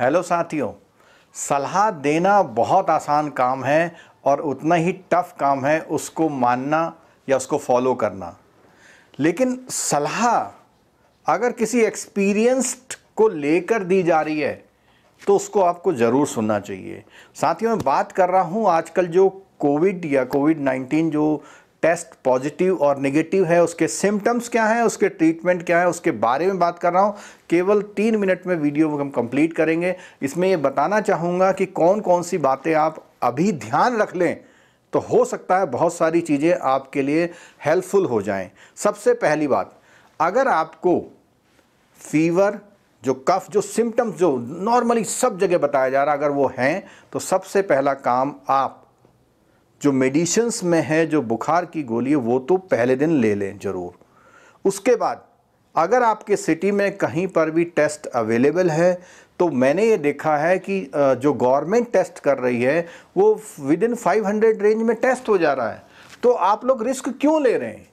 hello साथियों सलाह देना बहुत आसान काम है और उतना ही टफ काम है उसको मानना या उसको फॉलो करना लेकिन सलाह अगर किसी एक्सपीरियंस्ड को लेकर दी जा रही है तो उसको आपको ज़रूर सुनना चाहिए साथियों मैं बात कर रहा हूँ आजकल जो कोविड या कोविड नाइन्टीन जो टेस्ट पॉजिटिव और नेगेटिव है उसके सिम्टम्स क्या हैं उसके ट्रीटमेंट क्या है उसके बारे में बात कर रहा हूँ केवल तीन मिनट में वीडियो हम कंप्लीट करेंगे इसमें ये बताना चाहूँगा कि कौन कौन सी बातें आप अभी ध्यान रख लें तो हो सकता है बहुत सारी चीज़ें आपके लिए हेल्पफुल हो जाएं सबसे पहली बात अगर आपको फीवर जो कफ जो सिम्टम्स जो नॉर्मली सब जगह बताया जा रहा है अगर वो हैं तो सबसे पहला काम आप जो मेडिशंस में है जो बुखार की गोली है वो तो पहले दिन ले लें ज़रूर उसके बाद अगर आपके सिटी में कहीं पर भी टेस्ट अवेलेबल है तो मैंने ये देखा है कि जो गवर्नमेंट टेस्ट कर रही है वो विद इन फाइव रेंज में टेस्ट हो जा रहा है तो आप लोग रिस्क क्यों ले रहे हैं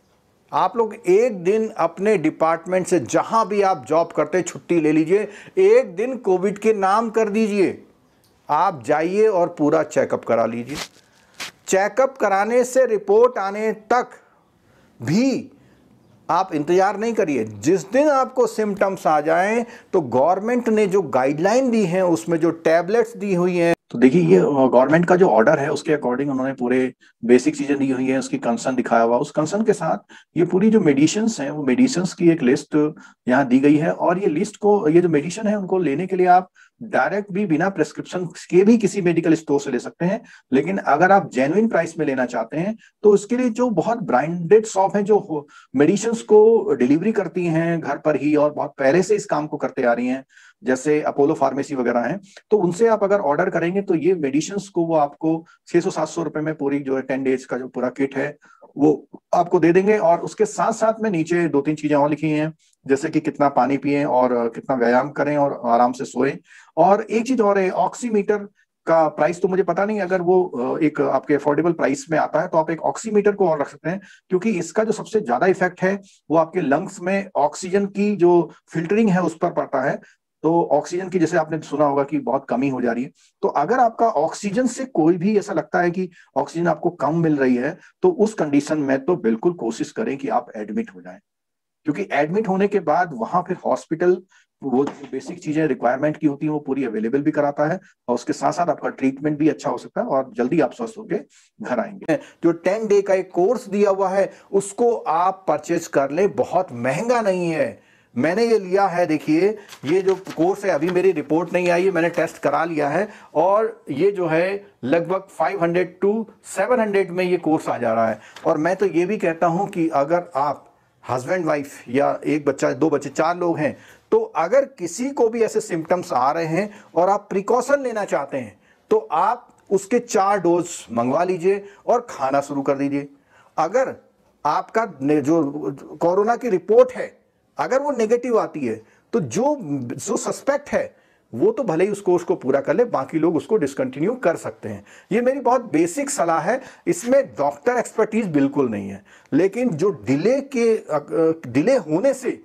आप लोग एक दिन अपने डिपार्टमेंट से जहां भी आप जॉब करते हैं छुट्टी ले लीजिए एक दिन कोविड के नाम कर दीजिए आप जाइए और पूरा चेकअप करा लीजिए चेकअप कराने से रिपोर्ट आने तक भी आप इंतज़ार नहीं करिए जिस दिन आपको सिम्टम्स आ जाएं तो गवर्नमेंट ने जो गाइडलाइन दी है उसमें जो टैबलेट्स दी हुई हैं तो देखिए ये गवर्नमेंट का जो ऑर्डर है उसके अकॉर्डिंग उन्होंने पूरे बेसिक चीजें दी हुई हैं उसकी कंसर्न दिखाया हुआ उस कंसर्न के साथ ये पूरी जो मेडिसिन है वो मेडिसिन की एक लिस्ट यहाँ दी गई है और ये लिस्ट को ये जो मेडिसिन है उनको लेने के लिए आप डायरेक्ट भी बिना प्रेस्क्रिप्शन के भी किसी मेडिकल स्टोर से ले सकते हैं लेकिन अगर आप जेन्युन प्राइस में लेना चाहते हैं तो उसके लिए जो बहुत ब्रांडेड शॉप है जो मेडिसिन को डिलीवरी करती हैं घर पर ही और बहुत पहले से इस काम को करते आ रही हैं जैसे अपोलो फार्मेसी वगैरह हैं तो उनसे आप अगर ऑर्डर करेंगे तो ये मेडिसिन को वो आपको छह सौ सात सौ रुपए में पूरी जो है टेन डेज का जो पूरा किट है वो आपको दे देंगे और उसके साथ साथ में नीचे दो तीन चीजें और लिखी हैं जैसे कि कितना पानी पिए और कितना व्यायाम करें और आराम से सोएं और एक चीज और है ऑक्सीमीटर का प्राइस तो मुझे पता नहीं अगर वो एक आपके अफोर्डेबल प्राइस में आता है तो आप एक ऑक्सीमीटर को और रख सकते हैं क्योंकि इसका जो सबसे ज्यादा इफेक्ट है वो आपके लंग्स में ऑक्सीजन की जो फिल्टरिंग है उस पर पड़ता है तो ऑक्सीजन की जैसे आपने सुना होगा कि बहुत कमी हो जा रही है तो अगर आपका ऑक्सीजन से कोई भी ऐसा लगता है कि ऑक्सीजन आपको कम मिल रही है तो उस कंडीशन में तो बिल्कुल कोशिश करें कि आप एडमिट हो जाए क्योंकि एडमिट होने के बाद वहां फिर हॉस्पिटल वो बेसिक चीजें रिक्वायरमेंट की होती है वो पूरी अवेलेबल भी कराता है और उसके साथ साथ आपका ट्रीटमेंट भी अच्छा हो सकता है और जल्दी आप स्वस्थ होकर घर आएंगे जो टेन डे का एक कोर्स दिया हुआ है उसको आप परचेज कर ले बहुत महंगा नहीं है मैंने ये लिया है देखिए ये जो कोर्स है अभी मेरी रिपोर्ट नहीं आई है मैंने टेस्ट करा लिया है और ये जो है लगभग 500 टू 700 में ये कोर्स आ जा रहा है और मैं तो ये भी कहता हूँ कि अगर आप हस्बैंड वाइफ या एक बच्चा दो बच्चे चार लोग हैं तो अगर किसी को भी ऐसे सिम्टम्स आ रहे हैं और आप प्रिकॉशन लेना चाहते हैं तो आप उसके चार डोज मंगवा लीजिए और खाना शुरू कर दीजिए अगर आपका जो कोरोना की रिपोर्ट है अगर वो नेगेटिव आती है तो जो जो सस्पेक्ट है वो तो भले ही उस कोर्स को पूरा कर ले बाकी लोग उसको डिसकंटिन्यू कर सकते हैं ये मेरी बहुत बेसिक सलाह है इसमें डॉक्टर एक्सपर्टीज बिल्कुल नहीं है लेकिन जो डिले के डिले होने से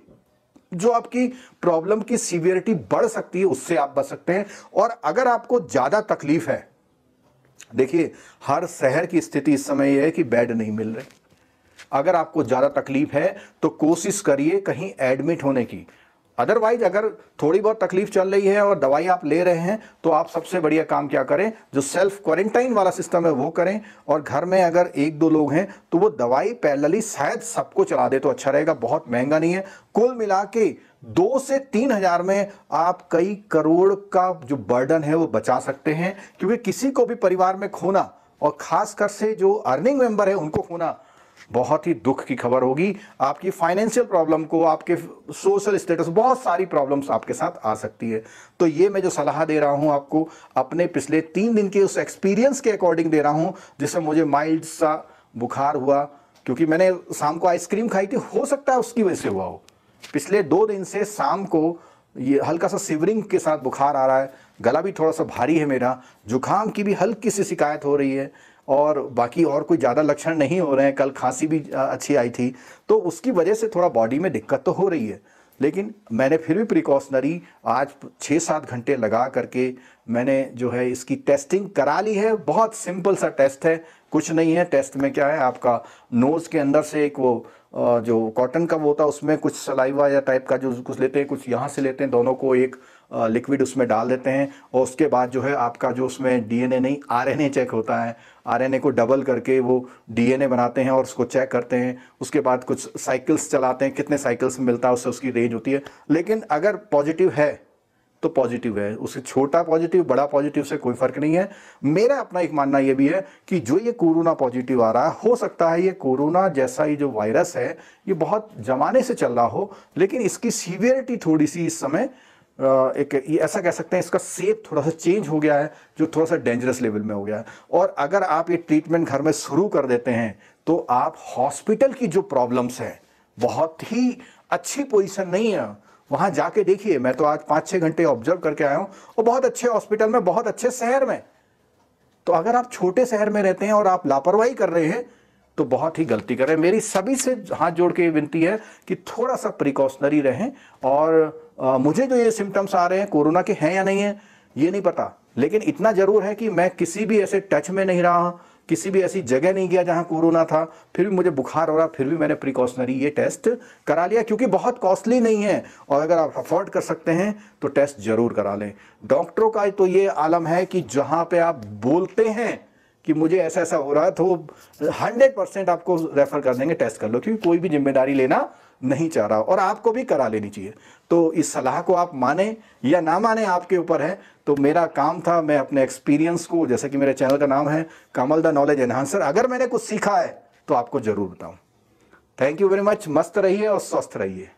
जो आपकी प्रॉब्लम की सीवियरिटी बढ़ सकती है उससे आप बच सकते हैं और अगर आपको ज़्यादा तकलीफ है देखिए हर शहर की स्थिति इस समय यह है कि बेड नहीं मिल रहे अगर आपको ज़्यादा तकलीफ है तो कोशिश करिए कहीं एडमिट होने की अदरवाइज अगर थोड़ी बहुत तकलीफ चल रही है और दवाई आप ले रहे हैं तो आप सबसे बढ़िया काम क्या करें जो सेल्फ क्वारंटाइन वाला सिस्टम है वो करें और घर में अगर एक दो लोग हैं तो वो दवाई पैरलली शायद सबको चला दे तो अच्छा रहेगा बहुत महंगा नहीं है कुल मिला के दो से तीन हजार में आप कई करोड़ का जो बर्डन है वो बचा सकते हैं क्योंकि किसी को भी परिवार में खोना और खासकर से जो अर्निंग मेंबर है उनको खोना बहुत ही दुख की खबर होगी आपकी फाइनेंशियल प्रॉब्लम को आपके सोशल स्टेटस बहुत सारी प्रॉब्लम्स आपके साथ आ सकती है तो ये मैं जो सलाह दे रहा हूँ आपको अपने पिछले तीन दिन के उस एक्सपीरियंस के अकॉर्डिंग दे रहा हूँ जिससे मुझे माइल्ड सा बुखार हुआ क्योंकि मैंने शाम को आइसक्रीम खाई थी हो सकता है उसकी वजह से हुआ हो पिछले दो दिन से शाम को ये हल्का सा सिवरिंग के साथ बुखार आ रहा है गला भी थोड़ा सा भारी है मेरा जुकाम की भी हल्की सी शिकायत हो रही है और बाकी और कोई ज़्यादा लक्षण नहीं हो रहे हैं कल खांसी भी अच्छी आई थी तो उसकी वजह से थोड़ा बॉडी में दिक्कत तो हो रही है लेकिन मैंने फिर भी प्रिकॉशनरी आज छः सात घंटे लगा करके मैंने जो है इसकी टेस्टिंग करा ली है बहुत सिंपल सा टेस्ट है कुछ नहीं है टेस्ट में क्या है आपका नोज़ के अंदर से एक वो जो कॉटन का वो होता है उसमें कुछ सलाइवा या टाइप का जो कुछ लेते हैं कुछ यहाँ से लेते हैं दोनों को एक लिक्विड उसमें डाल देते हैं और उसके बाद जो है आपका जो उसमें डीएनए नहीं आरएनए चेक होता है आरएनए को डबल करके वो डीएनए बनाते हैं और उसको चेक करते हैं उसके बाद कुछ साइकिल्स चलाते हैं कितने साइकिल्स मिलता है उससे उसकी रेंज होती है लेकिन अगर पॉजिटिव है तो पॉजिटिव है उससे छोटा पॉजिटिव बड़ा पॉजिटिव से कोई फर्क नहीं है मेरा अपना एक मानना यह भी है कि जो ये कोरोना पॉजिटिव आ रहा है हो सकता है ये कोरोना जैसा ही जो वायरस है ये बहुत जमाने से चल रहा हो लेकिन इसकी सीवियरिटी थोड़ी सी इस समय एक ये ऐसा कह सकते हैं इसका सेप थोड़ा सा चेंज हो गया है जो थोड़ा सा डेंजरस लेवल में हो गया है और अगर आप ये ट्रीटमेंट घर में शुरू कर देते हैं तो आप हॉस्पिटल की जो प्रॉब्लम्स हैं बहुत ही अच्छी पोजिशन नहीं है वहां जाके देखिए मैं तो आज पाँच छह घंटे ऑब्जर्व करके आया हूँ और बहुत अच्छे हॉस्पिटल में बहुत अच्छे शहर में तो अगर आप छोटे शहर में रहते हैं और आप लापरवाही कर रहे हैं तो बहुत ही गलती कर रहे हैं मेरी सभी से हाथ जोड़ के विनती है कि थोड़ा सा प्रिकॉशनरी रहें और आ, मुझे जो ये सिम्टम्स आ रहे हैं कोरोना के हैं या नहीं है ये नहीं पता लेकिन इतना जरूर है कि मैं किसी भी ऐसे टच में नहीं रहा किसी भी ऐसी जगह नहीं गया जहां कोरोना था फिर भी मुझे बुखार हो रहा फिर भी मैंने प्रिकॉशनरी ये टेस्ट करा लिया क्योंकि बहुत कॉस्टली नहीं है और अगर आप अफोर्ड कर सकते हैं तो टेस्ट जरूर करा लें डॉक्टरों का तो ये आलम है कि जहां पे आप बोलते हैं कि मुझे ऐसा ऐसा हो रहा है तो हंड्रेड परसेंट आपको रेफर कर देंगे टेस्ट कर लो क्योंकि कोई भी जिम्मेदारी लेना नहीं चाह रहा और आपको भी करा लेनी चाहिए तो इस सलाह को आप माने या ना माने आपके ऊपर है तो मेरा काम था मैं अपने एक्सपीरियंस को जैसे कि मेरे चैनल का नाम है कमल द नॉलेज एनहांसर अगर मैंने कुछ सीखा है तो आपको ज़रूर बताऊं थैंक यू वेरी मच मस्त रहिए और स्वस्थ रहिए